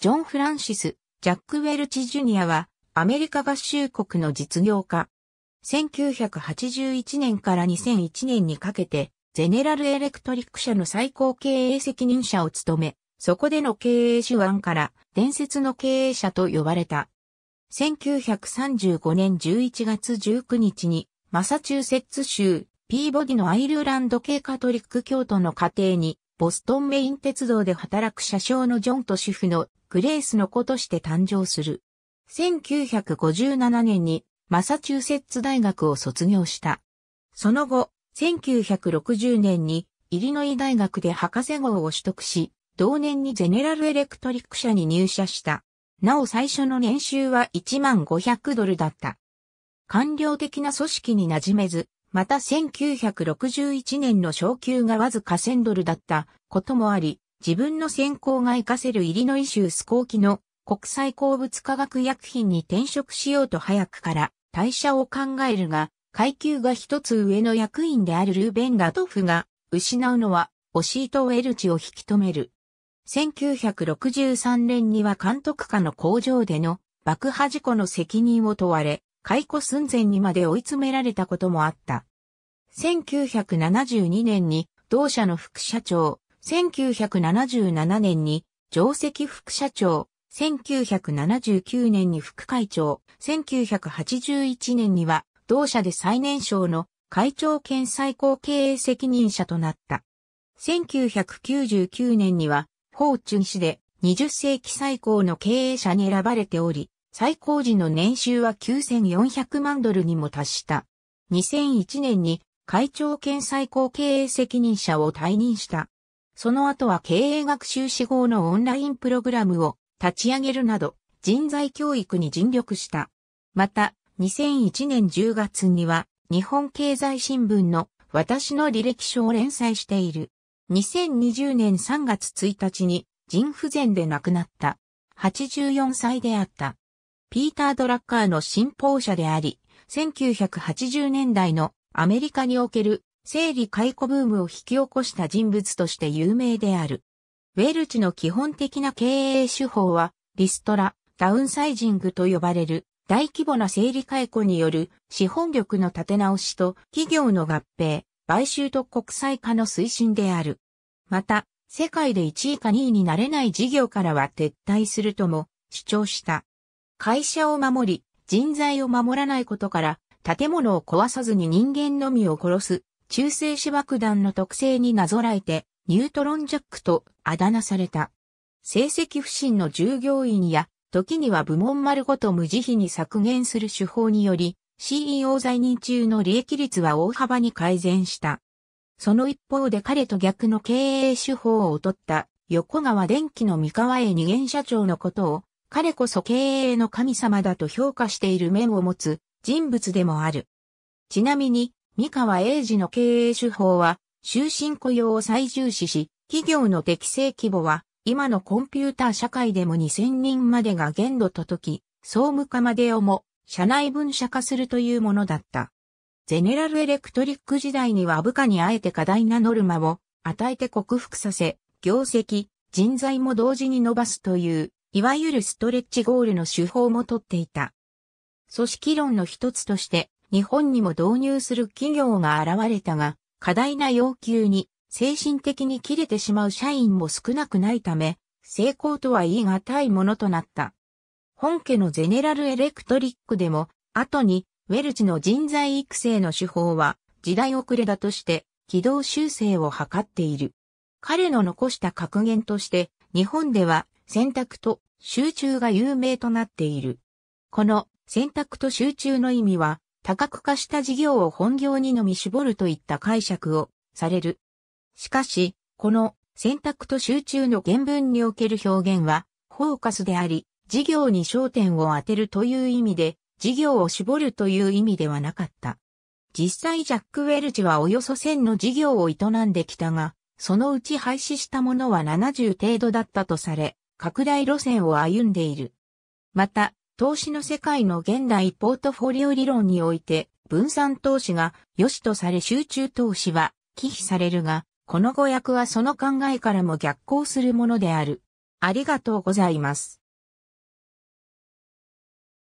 ジョン・フランシス、ジャック・ウェルチ・ジュニアは、アメリカ合衆国の実業家。1981年から2001年にかけて、ゼネラル・エレクトリック社の最高経営責任者を務め、そこでの経営手腕から、伝説の経営者と呼ばれた。1935年11月19日に、マサチューセッツ州、ピーボディのアイルランド系カトリック教徒の家庭に、ボストンメイン鉄道で働く車掌のジョンと主婦のグレースの子として誕生する。1957年にマサチューセッツ大学を卒業した。その後、1960年にイリノイ大学で博士号を取得し、同年にゼネラルエレクトリック社に入社した。なお最初の年収は1万500ドルだった。官僚的な組織に馴染めず、また1961年の昇給がわずか1000ドルだったこともあり、自分の専攻が活かせるイリノイ州スコーキの国際鉱物化学薬品に転職しようと早くから退社を考えるが、階級が一つ上の役員であるルーベン・ラトフが失うのはオシート・ウェルチを引き止める。1963年には監督下の工場での爆破事故の責任を問われ、解雇寸前にまで追い詰められたこともあった。1972年に同社の副社長、1977年に上席副社長、1979年に副会長、1981年には同社で最年少の会長兼最高経営責任者となった。1999年には、法中市で20世紀最高の経営者に選ばれており、最高時の年収は9400万ドルにも達した。2001年に会長兼最高経営責任者を退任した。その後は経営学習志向のオンラインプログラムを立ち上げるなど、人材教育に尽力した。また、2001年10月には、日本経済新聞の私の履歴書を連載している。2020年3月1日に腎不全で亡くなった。84歳であった。ピーター・ドラッカーの信奉者であり、1980年代のアメリカにおける生理解雇ブームを引き起こした人物として有名である。ウェルチの基本的な経営手法は、リストラ、ダウンサイジングと呼ばれる、大規模な生理解雇による資本力の立て直しと企業の合併、買収と国際化の推進である。また、世界で1位か2位になれない事業からは撤退するとも主張した。会社を守り、人材を守らないことから、建物を壊さずに人間のみを殺す中性子爆弾の特性になぞらえて、ニュートロンジャックとあだ名された。成績不振の従業員や、時には部門丸ごと無慈悲に削減する手法により、CEO 在任中の利益率は大幅に改善した。その一方で彼と逆の経営手法を劣った横川電機の三河へ二元社長のことを彼こそ経営の神様だと評価している面を持つ人物でもある。ちなみに三河英治の経営手法は、終身雇用を最重視し、企業の適正規模は、今のコンピューター社会でも2000人までが限度と解き、総務課までをも、社内分社化するというものだった。ゼネラルエレクトリック時代には部下にあえて過大なノルマを与えて克服させ、業績、人材も同時に伸ばすという、いわゆるストレッチゴールの手法もとっていた。組織論の一つとして、日本にも導入する企業が現れたが、過大な要求に精神的に切れてしまう社員も少なくないため、成功とは言い難いものとなった。本家のゼネラルエレクトリックでも、後にウェルチの人材育成の手法は時代遅れだとして軌道修正を図っている。彼の残した格言として、日本では選択と集中が有名となっている。この選択と集中の意味は、多角化した事業を本業にのみ絞るといった解釈をされる。しかし、この選択と集中の原文における表現は、フォーカスであり、事業に焦点を当てるという意味で、事業を絞るという意味ではなかった。実際ジャック・ウェルチはおよそ1000の事業を営んできたが、そのうち廃止したものは70程度だったとされ、拡大路線を歩んでいる。また、投資の世界の現代ポートフォリオ理論において、分散投資が良しとされ集中投資は忌避されるが、この語訳はその考えからも逆行するものである。ありがとうございます。